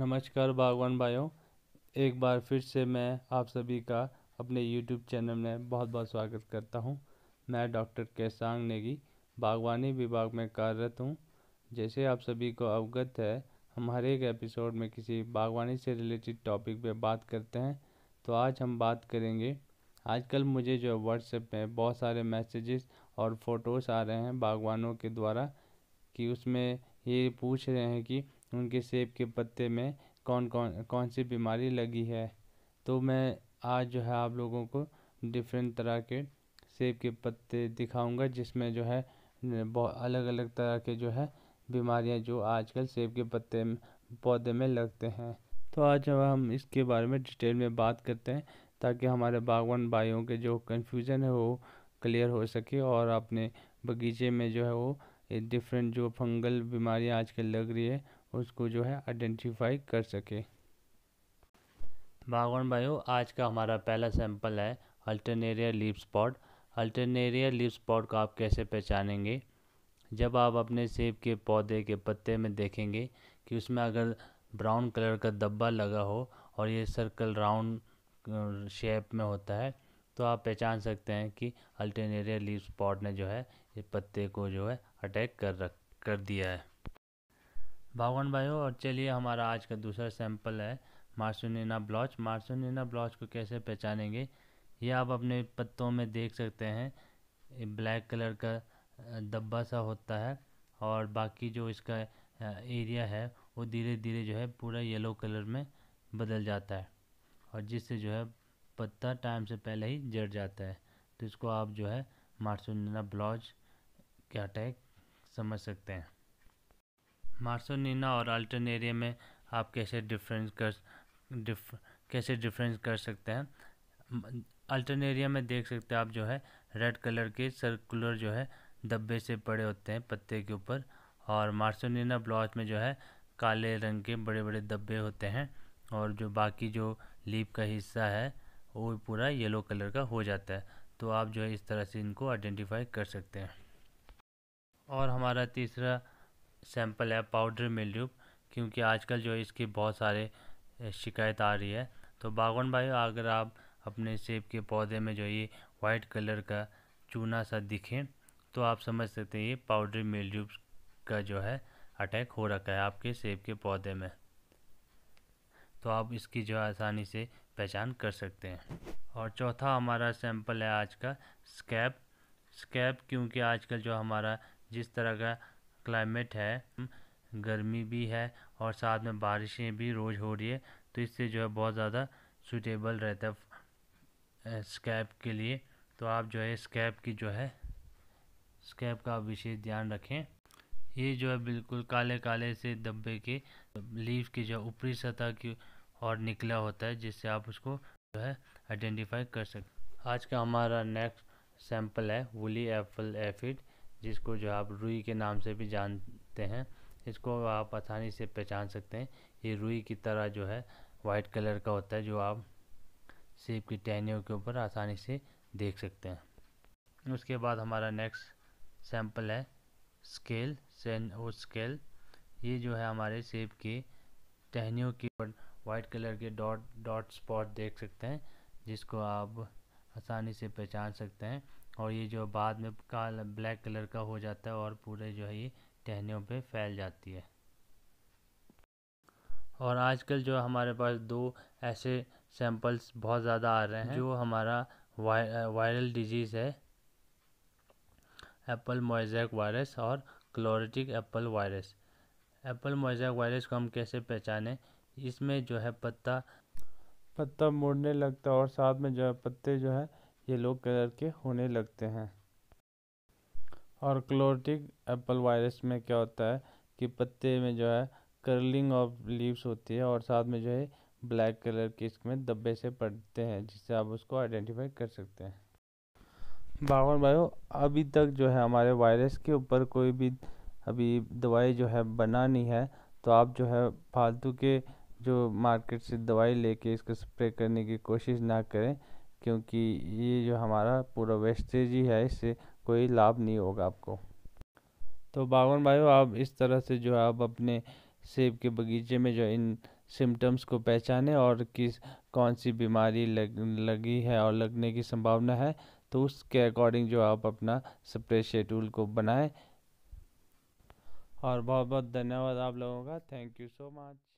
नमस्कार बागवान भाइयों एक बार फिर से मैं आप सभी का अपने YouTube चैनल में बहुत बहुत स्वागत करता हूं मैं डॉक्टर केसांग नेगी बागवानी विभाग में कार्यरत हूं जैसे आप सभी को अवगत है हम हर एक एपिसोड में किसी बागवानी से रिलेटेड टॉपिक पे बात करते हैं तो आज हम बात करेंगे आजकल मुझे जो व्हाट्सएप में बहुत सारे मैसेजेस और फ़ोटोज़ आ रहे हैं बागवानों के द्वारा कि उसमें ये पूछ रहे हैं कि उनके सेब के पत्ते में कौन कौन कौन सी बीमारी लगी है तो मैं आज जो है आप लोगों को डिफरेंट तरह के सेब के पत्ते दिखाऊंगा जिसमें जो है बहुत अलग अलग तरह के जो है बीमारियां जो आजकल सेब के पत्ते पौधे में लगते हैं तो आज हम इसके बारे में डिटेल में बात करते हैं ताकि हमारे बागवान भाइयों के जो कन्फ्यूज़न है वो क्लियर हो सके और अपने बगीचे में जो है वो डिफरेंट जो फंगल बीमारियां आजकल लग रही है उसको जो है आइडेंटिफाई कर सके बागवान भाइयों आज का हमारा पहला सैंपल है alternaria leaf spot alternaria leaf spot को आप कैसे पहचानेंगे जब आप अपने सेब के पौधे के पत्ते में देखेंगे कि उसमें अगर ब्राउन कलर का धब्बा लगा हो और ये सर्कल राउंड शेप में होता है तो आप पहचान सकते हैं कि अल्टरनेरिया लीप स्पॉट ने जो है ये पत्ते को जो है अटैक कर रख कर दिया है भागवान भाइयों और चलिए हमारा आज का दूसरा सैंपल है मार्सोनिना ब्लॉच मार्सोनिना ब्लॉच को कैसे पहचानेंगे ये आप अपने पत्तों में देख सकते हैं ब्लैक कलर का डब्बा सा होता है और बाकी जो इसका एरिया है वो धीरे धीरे जो है पूरा येलो कलर में बदल जाता है और जिससे जो है पत्ता टाइम से पहले ही जड़ जाता है तो इसको आप जो है मार्सोनिना ब्लॉच क्या टैग समझ सकते हैं मार्सोनिना और अल्टरनेरिया में आप कैसे डिफरेंस कर डिफ कैसे डिफरेंस कर सकते हैं अल्टरनेरिया में देख सकते हैं आप जो है रेड कलर के सर्कुलर जो है धब्बे से पड़े होते हैं पत्ते के ऊपर और मार्सोनिना ब्लॉच में जो है काले रंग के बड़े बड़े धब्बे होते हैं और जो बाकी जो लीप का हिस्सा है वो पूरा येलो कलर का हो जाता है तो आप जो है इस तरह से इनको आइडेंटिफाई कर सकते हैं और हमारा तीसरा सैंपल है पाउडर मिल्ड्यूब क्योंकि आजकल जो है इसकी बहुत सारे शिकायत आ रही है तो बागवान भाई अगर आप अपने सेब के पौधे में जो ये वाइट कलर का चूना सा दिखे तो आप समझ सकते हैं ये पाउडर मिल्ड्यूब का जो है अटैक हो रखा है आपके सेब के पौधे में तो आप इसकी जो आसानी से पहचान कर सकते हैं और चौथा हमारा सैंपल है आज का स्कैब स्कैब क्योंकि आजकल जो हमारा जिस तरह का क्लाइमेट है हम्म, गर्मी भी है और साथ में बारिशें भी रोज़ हो रही है तो इससे जो है बहुत ज़्यादा सूटेबल रहता है स्कैब के लिए तो आप जो है स्कैब की जो है स्कैब का विशेष ध्यान रखें ये जो है बिल्कुल काले काले से धब्बे के लीफ की जो ऊपरी सतह की और निकला होता है जिससे आप उसको जो है आइडेंटिफाई कर सकते आज का हमारा नेक्स्ट सैंपल है वुली एप्पल एफिड जिसको जो आप रुई के नाम से भी जानते हैं इसको आप आसानी से पहचान सकते हैं ये रुई की तरह जो है वाइट कलर का होता है जो आप सेब की टहनियों के ऊपर आसानी से देख सकते हैं उसके बाद हमारा नेक्स्ट सैंपल है स्केल सेन स्केल ये जो है हमारे सेब की टहनियों के ऊपर वाइट कलर के डॉट डॉट स्पॉट देख सकते हैं जिसको आप आसानी से पहचान सकते हैं और ये जो बाद में काल ब्लैक कलर का हो जाता है और पूरे जो है ये टहनियों पे फैल जाती है और आजकल जो हमारे पास दो ऐसे सैंपल्स बहुत ज़्यादा आ रहे हैं जो हमारा वाय, वायरल डिजीज़ है एप्पल मोजैक वायरस और chlorotic apple virus apple mosaic virus को हम कैसे पहचानें इसमें जो है पत्ता पत्ता मुड़ने लगता है और साथ में जो है पत्ते जो है येलो कलर के होने लगते हैं और क्लोरटिक एप्पल वायरस में क्या होता है कि पत्ते में जो है कर्लिंग ऑफ लीव्स होती है और साथ में जो है ब्लैक कलर के इसमें धब्बे से पड़ते हैं जिससे आप उसको आइडेंटिफाई कर सकते हैं बागवान भाइयों अभी तक जो है हमारे वायरस के ऊपर कोई भी अभी दवाई जो है बना नहीं है तो आप जो है फालतू के जो मार्केट से दवाई लेके इसको स्प्रे करने की कोशिश ना करें क्योंकि ये जो हमारा पूरा वेस्टेज ही है इससे कोई लाभ नहीं होगा आपको तो बावन भाई आप इस तरह से जो आप अपने सेब के बगीचे में जो इन सिम्टम्स को पहचाने और किस कौन सी बीमारी लग लगी है और लगने की संभावना है तो उसके अकॉर्डिंग जो आप अपना स्प्रे शेड्यूल को बनाएं और बहुत बहुत धन्यवाद आप लोगों का थैंक यू सो मच